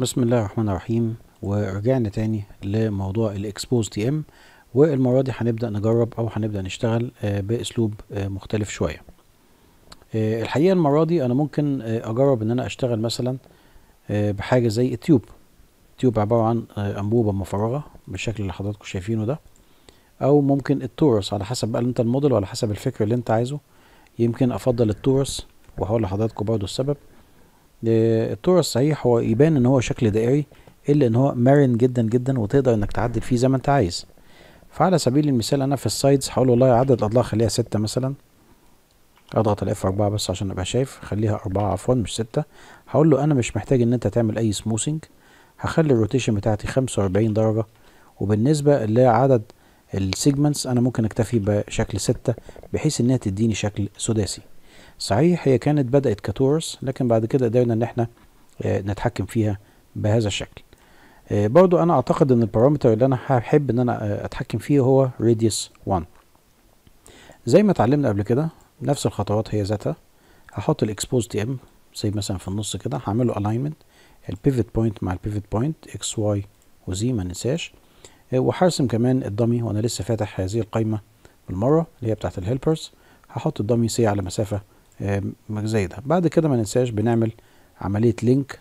بسم الله الرحمن الرحيم ورجعنا تاني لموضوع الاكسبوز تي ام والمره دي هنبدا نجرب او هنبدا نشتغل آه، باسلوب آه، مختلف شويه آه، الحقيقه المره دي انا ممكن اجرب ان انا اشتغل مثلا بحاجه زي التيوب التيوب عباره عن انبوبه مفرغه بالشكل اللي حضراتكم شايفينه ده او ممكن التورس على حسب بقى انت الموديل وعلى حسب الفكر اللي انت عايزه يمكن افضل التورس وهقول لحضراتكم برضو السبب الطور الصحيح هو يبان ان هو شكل دائري الا ان هو مرن جدا جدا وتقدر انك تعدل فيه زي ما انت عايز فعلى سبيل المثال انا في السايدز هقول والله عدد الاضلاع خليها ستة مثلا اضغط الاف اربعة بس عشان ابقى شايف خليها اربعة عفوا مش ستة هقول له انا مش محتاج ان انت تعمل اي سموثنج هخلي الروتيشن بتاعتي خمسة واربعين درجة وبالنسبة لعدد السيجمنتس انا ممكن اكتفي بشكل ستة بحيث انها تديني شكل سداسي صحيح هي كانت بدأت كتورس لكن بعد كده قدرنا ان احنا آه، نتحكم فيها بهذا الشكل آه، برضو انا اعتقد ان البارامتر اللي انا هحب ان انا آه، اتحكم فيه هو radius 1 زي ما اتعلمنا قبل كده نفس الخطوات هي ذاتها هحط الاكسبوز دي ام زي مثلا في النص كده هعمله alignment البيفت بوينت مع البيفت بوينت اكس واي وزي ما ننساش وهرسم كمان الدمي وانا لسه فاتح هذه القايمه بالمره اللي هي بتاعت الهيلبرز هحط الدمي سي على مسافة زي ده بعد كده ما ننساش بنعمل عملية لينك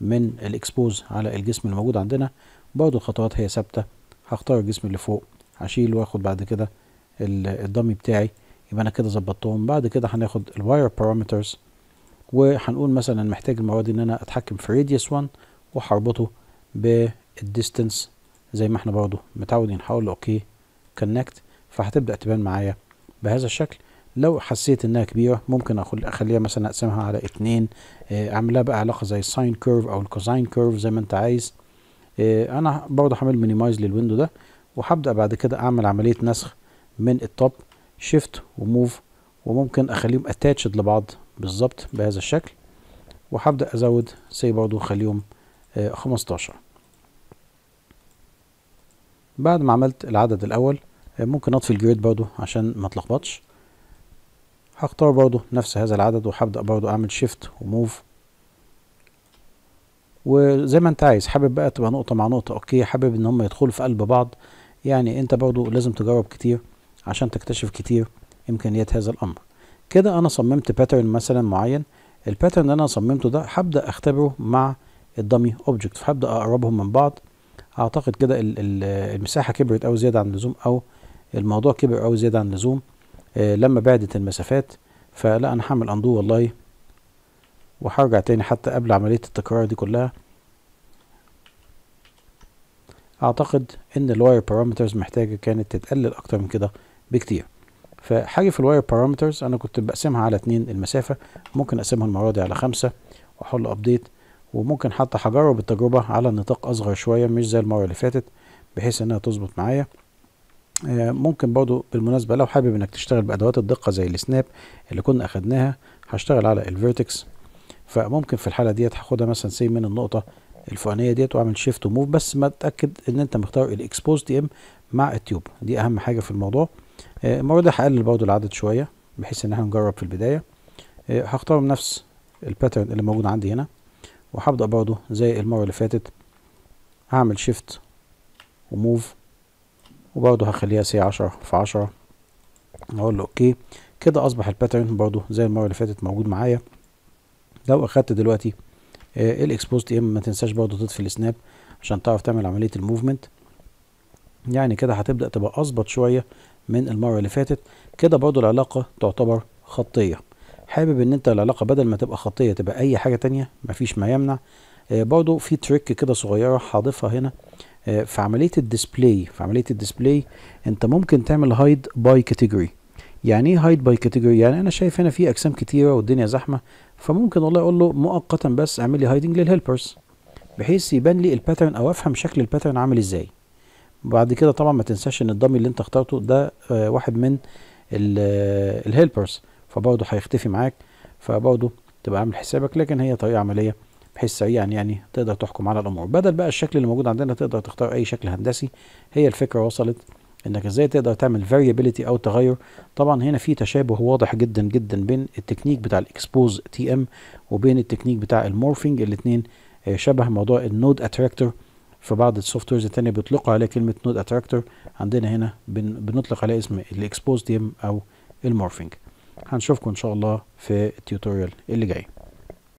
من الاكسبوز على الجسم الموجود عندنا برضو الخطوات هي ثابتة هختار الجسم اللي فوق هشيل واخد بعد كده الدمي بتاعي يبقى انا كده ظبطتهم بعد كده هناخد الواير بارامترز وهنقول مثلا محتاج المره دي ان انا اتحكم في راديوس 1 وهربطه بالديستنس زي ما احنا برضو متعودين هقول اوكي كونكت فهتبدا تبان معايا بهذا الشكل لو حسيت انها كبيره ممكن اخليها مثلا اقسمها على اتنين آه، اعملها بقى علاقه زي الساين كيرف او الكوزاين كيرف زي ما انت عايز آه، انا برضه هعمل مينيمايز للويندو ده وهبدا بعد كده اعمل عمليه نسخ من التوب شيفت وموف وممكن اخليهم اتاتشد لبعض بالظبط بهذا الشكل وهبدا ازود سي برضه اخليهم 15 آه، بعد ما عملت العدد الاول ممكن اطفي الجريد برضه عشان ما تلخبطش هختار برضو نفس هذا العدد وهبدأ برضو اعمل شيفت وموف وزي ما انت عايز حابب بقى تبقى نقطة مع نقطة اوكي حابب ان هم يدخلوا في قلب بعض يعني انت برضو لازم تجرب كتير عشان تكتشف كتير امكانيات هذا الامر كده انا صممت باترن مثلا معين الباترن اللي انا صممته ده هبدأ اختبره مع الدمي اوبجكت فهبدأ اقربهم من بعض اعتقد كده المساحة كبرت او زيادة عن اللزوم او الموضوع كبر او زيادة عن اللزوم آه، لما بعدت المسافات فلا انا هعمل اندو والله وهرجع تاني حتى قبل عملية التكرار دي كلها اعتقد ان الواير بارامترز محتاجة كانت تتقلل اكتر من كده بكتير فحاجة في الواير بارامترز انا كنت بقسمها على اتنين المسافة ممكن اقسمها المرة دي على خمسة واحل ابديت وممكن حتى هجرب التجربة على نطاق اصغر شوية مش زي المرة اللي فاتت بحيث انها تظبط معايا آه، ممكن برضو بالمناسبة لو حابب انك تشتغل بادوات الدقة زي السناب اللي كنا اخدناها هشتغل على الفيرتكس فممكن في الحالة ديت هاخدها مثلا سي من النقطة الفوقانية ديت واعمل شيفت وموف بس ما اتأكد ان انت مختار الاكسبوز دي ام مع التيوب دي اهم حاجة في الموضوع آه، المرة دي هقلل برضو العدد شوية بحيث ان احنا نجرب في البداية آه، هختار نفس الباترن اللي موجود عندي هنا وهبدأ برضو زي المرة اللي فاتت هعمل شيفت وموف وبرده هخليها سي عشرة في عشرة اقول له اوكي كده اصبح الباترن برده زي المره اللي فاتت موجود معايا لو اخدت دلوقتي آه الاكسبوزد ام ما تنساش برده تطفي السناب عشان تعرف تعمل عمليه الموفمنت يعني كده هتبدا تبقى اظبط شويه من المره اللي فاتت كده برده العلاقه تعتبر خطيه حابب ان انت العلاقه بدل ما تبقى خطيه تبقى اي حاجه تانية مفيش ما يمنع آه برده في تريك كده صغيره هضيفها هنا آه، في عمليه الديسبلاي في عمليه الديسبلاي انت ممكن تعمل هايد باي كاتيجوري يعني ايه هايد باي كاتيجوري يعني انا شايف هنا في اجسام كتيره والدنيا زحمه فممكن والله اقول له مؤقتا بس اعمل لي هايدنج للهيلبرز بحيث يبان لي الباترن او افهم شكل الباترن عامل ازاي بعد كده طبعا ما تنساش ان الضمي اللي انت اخترته ده آه، واحد من الهيلبرز آه، فبرضه هيختفي معاك فبرضه تبقى عامل حسابك لكن هي طريقه عمليه بحيث سريعا يعني-, يعني تقدر تحكم على الامور بدل بقى الشكل اللي موجود عندنا تقدر تختار اي شكل هندسي هي الفكره وصلت انك ازاي تقدر تعمل فاريابيليتي او تغير طبعا هنا في تشابه واضح جدا جدا بين التكنيك بتاع الاكسبوز تي ام وبين التكنيك بتاع المورفينج الاثنين آه، شبه موضوع النود اتراكتور في بعض السوفت ويرز الثانيه بيطلقوا عليه كلمه نود اتراكتور عندنا هنا بن بنطلق عليه اسم الاكسبوز تي ام او المورفينج هنشوفكم ان شاء الله في التيوتوريال اللي جاي